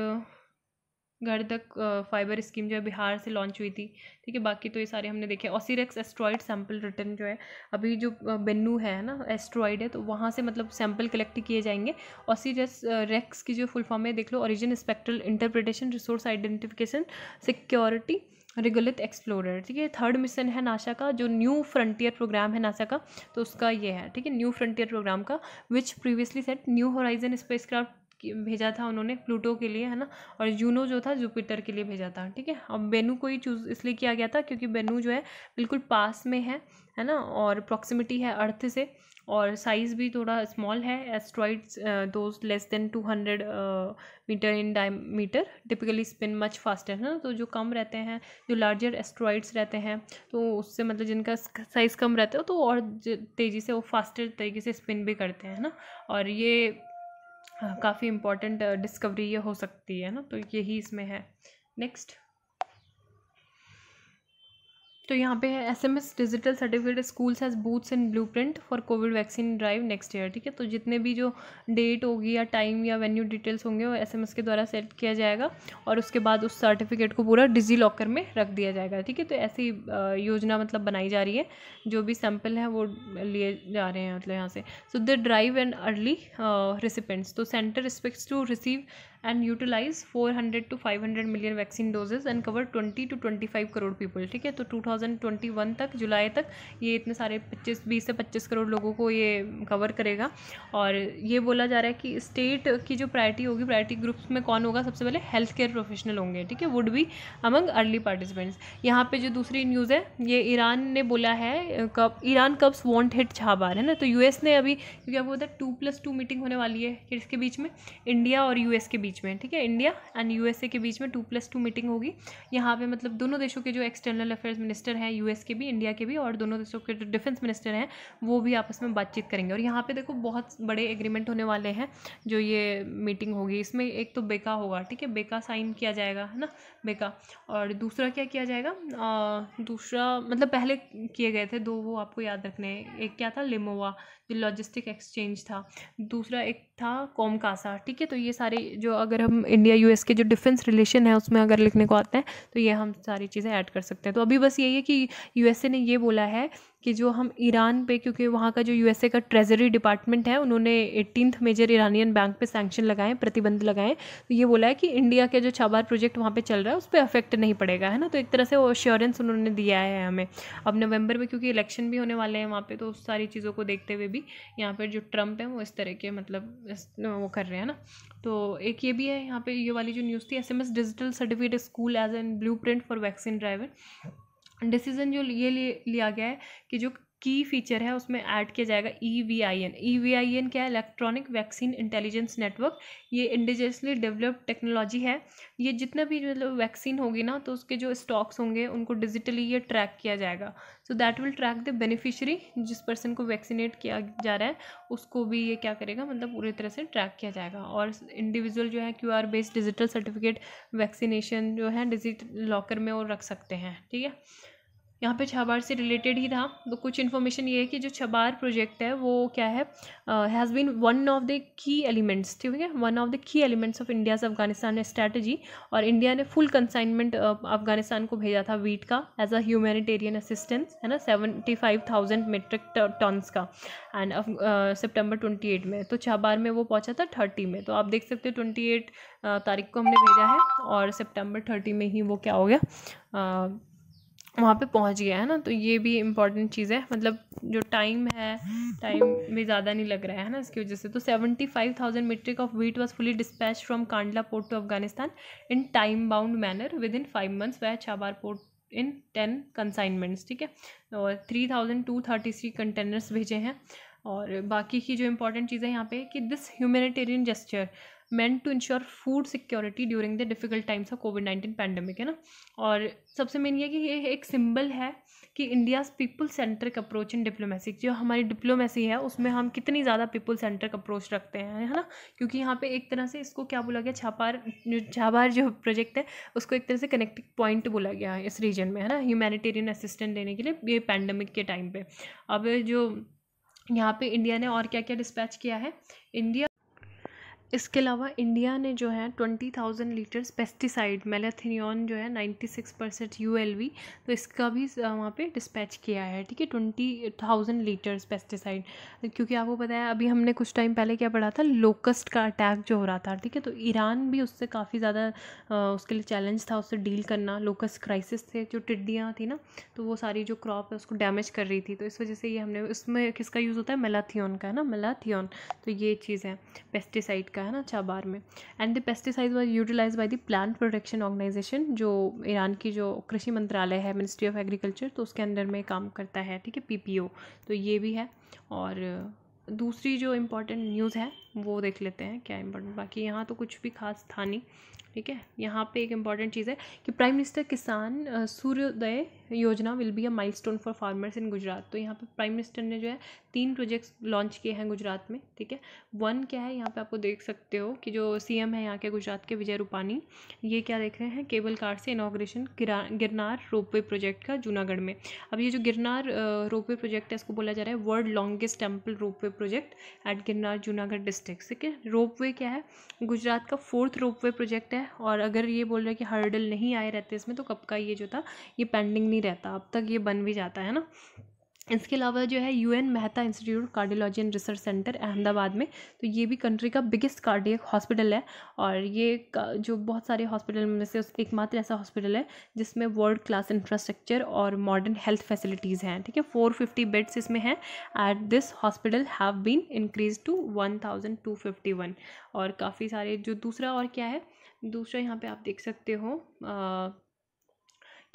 गर्दक फाइबर स्कीम जो है बिहार से लॉन्च हुई थी ठीक है बाकी तो ये सारे हमने देखे ऑसिरेक्स एस्ट्रॉइड सैंपल रिटर्न जो है अभी जो बेन्नू है ना एस्ट्रॉइड है तो वहाँ से मतलब सैंपल कलेक्ट किए जाएंगे ऑसिरेक्स रेक्स की जो फुल फॉर्म है देख लो origin spectral interpretation resource identification security regolith explorer ठीक है थर्ड मिशन है नासा का जो न्यू फ्रंटियर प्रोग्राम है नासा का तो उसका ये है ठीक है न्यू फ्रंटियर प्रोग्राम का which previously set New Horizon space भेजा था उन्होंने प्लूटो के लिए है ना और यूनो जो था जुपिटर के लिए भेजा था ठीक है अब बेनू को ही चूज़ इसलिए किया गया था क्योंकि बेनू जो है बिल्कुल पास में है है ना और प्रॉक्सिमिटी है अर्थ से और साइज़ भी थोड़ा स्मॉल है एस्ट्रॉइड्स दो less than two hundred meter in diameter typically spin much faster है ना तो जो कम रहते हैं जो लार्जर एस्ट्रॉइड्स रहते हैं तो उससे मतलब जिनका साइज़ कम रहता है तो और तेज़ी से वो फास्टर तरीके से स्पिन भी करते हैं ना और ये काफ़ी इम्पॉर्टेंट डिस्कवरी ये हो सकती है ना तो यही इसमें है नेक्स्ट तो यहाँ पे है S M S digital certificate schools has booths and blueprint for Covid vaccine drive next year ठीक है तो जितने भी जो डेट होगी या टाइम या वेन्यू डिटेल्स होंगे वो एस एम एस के द्वारा सेट किया जाएगा और उसके बाद उस सर्टिफिकेट को पूरा डिजी लॉकर में रख दिया जाएगा ठीक है तो ऐसी योजना मतलब बनाई जा रही है जो भी सैम्पल है वो लिए जा रहे हैं मतलब यहाँ से so the drive and early recipients तो centre respects to receive and utilise 400 to hundred million vaccine doses and cover 20 to 25 crore people ठीक है तो 2021 तक जुलाई तक ये इतने सारे 25 20 से 25 करोड़ लोगों को ये कवर करेगा और ये बोला जा रहा है कि स्टेट की जो प्रायरिटी होगी प्रायरिटी ग्रुप्स में कौन होगा सबसे पहले हेल्थ केयर प्रोफेशनल होंगे ठीक है would be among early participants यहाँ पर जो दूसरी न्यूज़ है ये ईरान ने बोला है कब Iran curbs won't hit Chabahar है ना तो एस ने अभी क्योंकि अब वो है टू प्लस टू मीटिंग होने वाली है इसके बीच में इंडिया और यूएस के बीच बीच में ठीक है इंडिया एंड यूएसए के बीच में टू प्लस टू मीटिंग होगी यहाँ पे मतलब दोनों देशों के जो एक्सटर्नल अफेयर्स मिनिस्टर हैं यूएस के भी इंडिया के भी और दोनों देशों के जो डिफेंस मिनिस्टर हैं वो भी आपस में बातचीत करेंगे और यहाँ पर देखो बहुत बड़े एग्रीमेंट होने वाले हैं जो ये मीटिंग होगी इसमें एक तो बेका होगा ठीक है बेका साइन किया जाएगा है ना बेका और दूसरा क्या किया जाएगा दूसरा मतलब पहले किए गए थे दो वो आपको याद रखने एक क्या था लिमोवा लॉजिस्टिक एक्सचेंज था दूसरा एक था कॉमकासा ठीक है तो ये सारे जो अगर हम इंडिया यूएस के जो डिफेंस रिलेशन है उसमें अगर लिखने को आते हैं तो ये हम सारी चीज़ें ऐड कर सकते हैं तो अभी बस यही है कि यूएसए ने ये बोला है कि जो हम ईरान पे क्योंकि वहाँ का जो यूएसए का ट्रेजरी डिपार्टमेंट है उन्होंने एट्टीन मेजर ईरानियन बैंक पे सैंक्शन लगाए प्रतिबंध लगाए तो ये बोला है कि इंडिया के जो छाबार प्रोजेक्ट वहाँ पे चल रहा है उस पर अफेक्ट नहीं पड़ेगा है ना तो एक तरह से वो अश्योरेंस उन्होंने दिया है हमें अब नवंबर में क्योंकि इलेक्शन भी होने वाले हैं वहाँ पर तो उस सारी चीज़ों को देखते हुए भी यहाँ पर जो ट्रंप हैं वो इस तरह के मतलब वो कर रहे हैं ना तो एक ये भी है यहाँ पर ये वाली जो न्यूज़ थी S digital certificate school as an blue for vaccine driver decision जो ये लिया गया है कि जो की फीचर है उसमें ऐड किया जाएगा E V I N E V I N क्या है इलेक्ट्रॉनिक वैक्सीन इंटेलिजेंस नेटवर्क ये इंडिजियसली डेवलप्ड टेक्नोलॉजी है ये जितना भी मतलब वैक्सीन होगी ना तो उसके जो स्टॉक्स होंगे उनको डिजिटली ये ट्रैक किया जाएगा so that will track the beneficiary जिस पर्सन को वैक्सीनेट किया जा रहा है उसको भी ये क्या करेगा मतलब पूरी तरह से ट्रैक किया जाएगा और इंडिविजुअल जो है Q R based digital certificate vaccination जो है डिजिटल लॉकर में वो रख सकते हैं ठीक है यहाँ पे छबार से रिलेटेड ही था तो कुछ इन्फॉर्मेशन ये है कि जो छबार प्रोजेक्ट है वो क्या है has been one of the key elements ठीक है one of the key elements of India's Afghanistan strategy और इंडिया ने फुल कंसाइनमेंट अफगानिस्तान को भेजा था वीट का एज अ ह्यूमैनिटेरियन असिस्टेंस है ना seventy five thousand metric tons का एंड सेप्टेम्बर ट्वेंटी एट में तो छबार में वो पहुँचा था थर्टी में तो आप देख सकते हो ट्वेंटी एट तारीख को हमने भेजा है और सेप्टेम्बर थर्टी में ही वो क्या हो गया uh, वहाँ पे पहुँच गया है ना तो ये भी इम्पॉर्टेंट चीज़ है मतलब जो टाइम है टाइम भी ज़्यादा नहीं लग रहा है ना इसकी वजह से तो seventy five thousand metric of wheat was fully dispatch from Kandla port to Afghanistan in time bound manner within five months via Chabahar port in ten consignments ठीक है और three thousand two thirty three containers भेजे हैं और बाकी की जो इम्पॉर्टेंट चीज़ है यहाँ पे कि this humanitarian gesture meant to ensure food security during the difficult times of Covid nineteen pandemic है ना और सबसे मेन ये कि ये एक सिंबल है कि India's people centric approach in diplomacy जो हमारी डिप्लोमेसी है उसमें हम कितनी ज़्यादा पीपल सेंट्रिक अप्रोच रखते हैं है ना क्योंकि यहाँ पे एक तरह से इसको क्या बोला गया छापार छापार जो प्रोजेक्ट है उसको एक तरह से कनेक्टिंग पॉइंट बोला गया है इस रीजन में है ना ह्यूमैनिटेरियन असिस्टेंट देने के लिए ये पैंडमिक के टाइम पे अब जो यहाँ पे इंडिया ने और क्या क्या डिस्पैच किया है इंडिया इसके अलावा इंडिया ने जो है twenty thousand litres pesticide malathion जो है ninety six percent U L V तो इसका भी वहाँ पे डिस्पैच किया है ठीक है ट्वेंटी थाउजेंड लीटर्स पेस्टिसाइड क्योंकि आपको पता है अभी हमने कुछ टाइम पहले क्या पढ़ा था लोकस्ट का अटैक जो हो रहा था ठीक है तो ईरान भी उससे काफ़ी ज़्यादा उसके लिए चैलेंज था उससे डील करना लोकस्ट क्राइसिस थे जो टिड्डियाँ थी ना तो वो सारी जो क्रॉप है उसको डैमेज कर रही थी तो इस वजह से ये हमने उसमें किसका यूज़ होता है मेलाथियन का है ना मेलाथियन तो ये चीज़ है पेस्टिसाइड का है ना चाबार अच्छा में and the pesticide were utilise by the plant protection organisation जो ईरान की जो कृषि मंत्रालय है मिनिस्ट्री ऑफ एग्रीकल्चर तो उसके अंडर में काम करता है ठीक है पी तो ये भी है और दूसरी जो इम्पोर्टेंट न्यूज़ है वो देख लेते हैं क्या इम्पोर्टेंट बाकी यहाँ तो कुछ भी खास था नहीं ठीक है यहाँ पे एक इम्पॉर्टेंट चीज़ है कि prime minister Kisan Suryoday Yojana will be a milestone for farmers in Gujarat तो यहाँ पे प्राइम मिनिस्टर ने जो है तीन प्रोजेक्ट्स लॉन्च किए हैं गुजरात में ठीक है वन क्या है यहाँ पे आपको देख सकते हो कि जो सीएम है यहाँ के गुजरात के विजय रूपानी ये क्या देख रहे हैं केबल कार से इनाग्रेशन गिरनार रोप प्रोजेक्ट का जूनागढ़ में अब ये जो गिरनार रोप प्रोजेक्ट है इसको बोला जा रहा है world longest temple rope project at Girnar Junagadh district district ठीक है रोप वे क्या है गुजरात का फोर्थ रोप वे प्रोजेक्ट है और अगर ये बोल रहे हैं कि हर्डल नहीं आए रहते इसमें तो कब का ये जो था ये पेंडिंग नहीं रहता अब तक ये बन भी जाता है ना इसके अलावा जो है U N Mehta institute cardiology and research centre Ahmedabad में तो ये भी कंट्री का बिगेस्ट कार्डियक हॉस्पिटल है और ये जो बहुत सारे हॉस्पिटल में से एकमात्र ऐसा हॉस्पिटल है जिसमें वर्ल्ड क्लास इंफ्रास्ट्रक्चर और मॉडर्न हेल्थ फैसिलिटीज़ हैं ठीक है फोर फिफ्टी बेड्स इसमें हैं at this hospital have been increase to one thousand two fifty one और काफ़ी सारे जो दूसरा और क्या है दूसरा यहाँ पर आप देख सकते हो आ,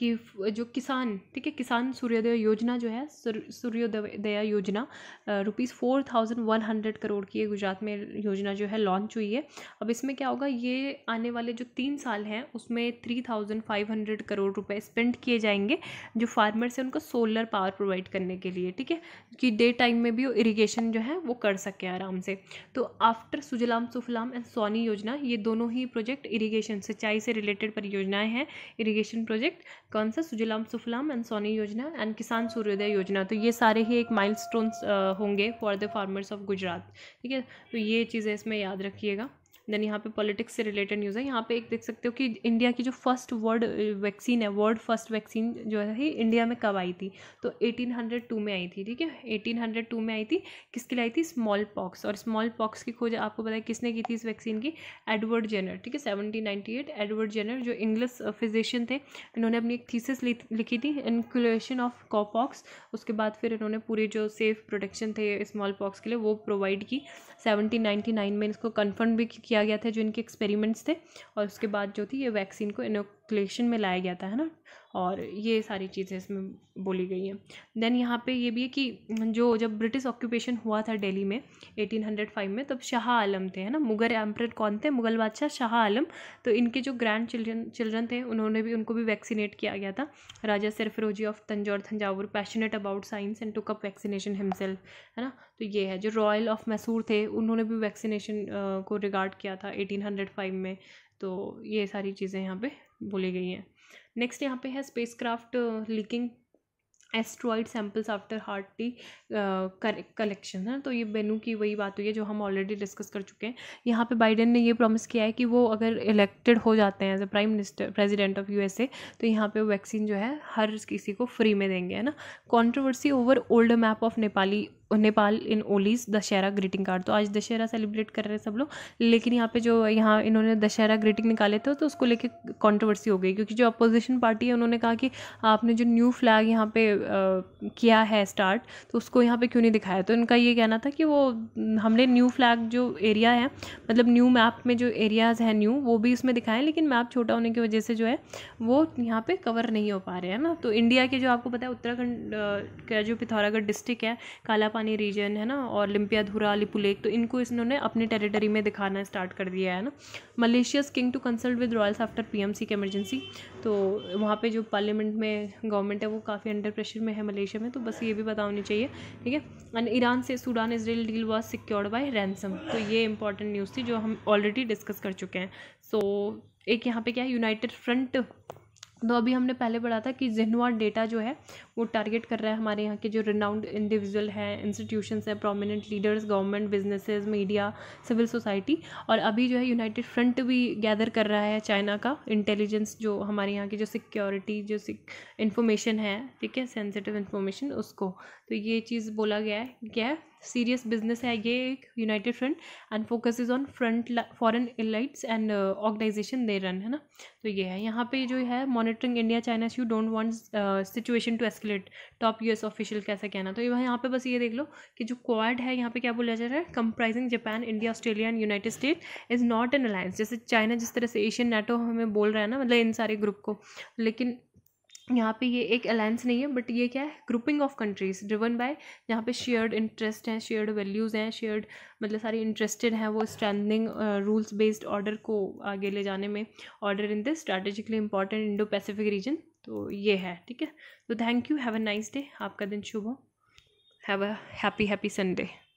कि जो किसान ठीक है किसान सूर्योदय योजना जो है Suryoday Yojana rupees four thousand one hundred crore की गुजरात में योजना जो है लॉन्च हुई है अब इसमें क्या होगा ये आने वाले जो तीन साल हैं उसमें three thousand five hundred crore रुपए स्पेंड किए जाएंगे जो फार्मर्स हैं उनको सोलर पावर प्रोवाइड करने के लिए ठीक है कि डे टाइम में भी वो इरीगेशन जो है वो कर सके आराम से तो आफ्टर सुजलाम सुफलाम एंड सोनी योजना ये दोनों ही प्रोजेक्ट इरीगेशन सिंचाई से रिलेटेड परियोजनाएं हैं इरीगेशन प्रोजेक्ट कौन सा सुजलाम सुफलाम एंड सोनी योजना एंड किसान सूर्योदय योजना तो ये सारे ही एक माइल होंगे for the farmers of Gujarat ठीक है तो ये चीज़ें इसमें याद रखिएगा देन यहाँ पे पॉलिटिक्स से रिलेटेड न्यूज़ है यहाँ पे एक देख सकते हो कि इंडिया की जो फर्स्ट वर्ल्ड वैक्सीन है वर्ल्ड फर्स्ट वैक्सीन जो है इंडिया में कब आई थी तो 1802 में आई थी ठीक है 1802 में आई थी किसके लिए आई थी स्मॉल पॉक्स और स्मॉल पॉक्स की खोज आपको पता किसने की थी इस वैक्सीन की एडवर्ड जेनर ठीक है सेवनटीन एडवर्ड जेनर जो इंग्लिश फिजिशियन थे इन्होंने अपनी एक थीसिस लिखी थी इनकुलेशन ऑफ कॉपॉक्स उसके बाद फिर इन्होंने पूरे जो सेफ प्रोटेक्शन थे स्मॉल पॉक्स के लिए वो प्रोवाइड की सेवनटीन में इसको कन्फर्म भी किया गया था जो इनके एक्सपेरिमेंट्स थे और उसके बाद जो थी ये वैक्सीन को इनो कलेक्शन में लाया गया था है ना और ये सारी चीज़ें इसमें बोली गई हैं देन यहाँ पे ये भी है कि जो जब ब्रिटिश ऑक्यूपेशन हुआ था दिल्ली में 1805 में तब शाह आलम थे है ना मुगल एम्पर कौन थे मुगल बादशाह शाह आलम तो इनके जो ग्रैंड चिल्ड्रन चिल्ड्रन थे उन्होंने भी उनको भी वैक्सीनेट किया गया था Raja Serfoji of Tanjore Thanjavur passionate about science and took up vaccination himself है ना तो ये है जो रॉयल ऑफ मैसूर थे उन्होंने भी वैक्सीनेशन को रिगार्ड किया था एटीन oh में तो ये सारी चीज़ें यहाँ पे बोली गई है नेक्स्ट यहाँ पे है spacecraft leaking asteroid samples after hearty collection है तो ये बेनू की वही बात हुई है जो हम ऑलरेडी डिस्कस कर चुके हैं यहाँ पे बाइडेन ने ये प्रॉमिस किया है कि वो अगर इलेक्टेड हो जाते हैं as a prime minister president of U तो यहाँ पे वैक्सीन जो है हर किसी को फ्री में देंगे है ना controversy over old map of Nepali Nepal in Oli's Dussehra greeting card तो आज दशहरा सेलिब्रेट कर रहे हैं सब लोग लेकिन यहाँ पे जो यहाँ इन्होंने दशहरा ग्रीटिंग निकाले थे तो उसको लेके कंट्रोवर्सी हो गई क्योंकि जो अपोजिशन पार्टी है उन्होंने कहा कि आपने जो न्यू फ्लैग यहाँ पे आ, किया है स्टार्ट तो उसको यहाँ पे क्यों नहीं दिखाया तो इनका ये कहना था कि वो हमने न्यू फ्लैग जो एरिया है मतलब न्यू मैप में जो एरियाज़ हैं न्यू वो भी उसमें दिखाएं लेकिन मैप छोटा होने की वजह से जो है वो यहाँ पर कवर नहीं हो पा रहे हैं ना तो इंडिया के जो आपको पता है उत्तराखंड का जो पिथौरागढ़ डिस्ट्रिक्ट है काला पानी रीजन है ना और लिम्पिया धुरा लिपुलेक तो इनको इन्होंने अपने टेरिटरी में दिखाना स्टार्ट कर दिया है ना Malaysia's king to consult with royals after P M seeks emergency तो वहाँ पे जो पार्लियामेंट में गवर्नमेंट है वो काफ़ी अंडर प्रेशर में है मलेशिया में तो बस ये भी पता होनी चाहिए ठीक है एंड ईरान से Sudan Israel deal was secured by ransom तो ये इंपॉर्टेंट न्यूज़ थी जो हम ऑलरेडी डिस्कस कर चुके हैं सो so, एक यहाँ पे क्या है यूनाइटेड फ्रंट तो अभी हमने पहले पढ़ा था कि जिनवा डेटा जो है वो टारगेट कर रहा है हमारे यहाँ के जो रिनाउंड इंडिविजुअल हैं इंस्टीट्यूशंस हैं prominent leaders government businesses media civil society और अभी जो है यूनाइटेड फ्रंट भी गैदर कर रहा है चाइना का इंटेलिजेंस जो हमारे यहाँ की जो सिक्योरिटी जो इन्फॉर्मेशन है ठीक है सेंसिटिव इन्फॉर्मेशन उसको तो ये चीज़ बोला गया है क्या है सीरियस बिजनेस है ये एक united front and focus is on front foreign elites and organisation they run है ना तो ये है यहाँ पे जो है monitoring India China you don't want situation to escalate top U S official कैसे कहना तो यहाँ पे बस ये देख लो कि जो क्वाड है यहाँ पे क्या बोला जा रहा है comprising Japan India Australia and United State is not an alliance जैसे चाइना जिस तरह से एशियन नेटो हमें बोल रहा है ना मतलब इन सारे ग्रुप को लेकिन यहाँ पे ये एक अलायंस नहीं है बट ये क्या है grouping of countries driven by यहाँ पे शेयर्ड इंटरेस्ट हैं शेयर्ड वैल्यूज़ हैं शेयर्ड मतलब सारे इंटरेस्टेड हैं वो स्टैंडिंग रूल्स बेस्ड ऑर्डर को आगे ले जाने में order in this strategically important Indo Pacific region तो ये है ठीक है तो thank you have a nice day आपका दिन शुभ हो have a happy happy Sunday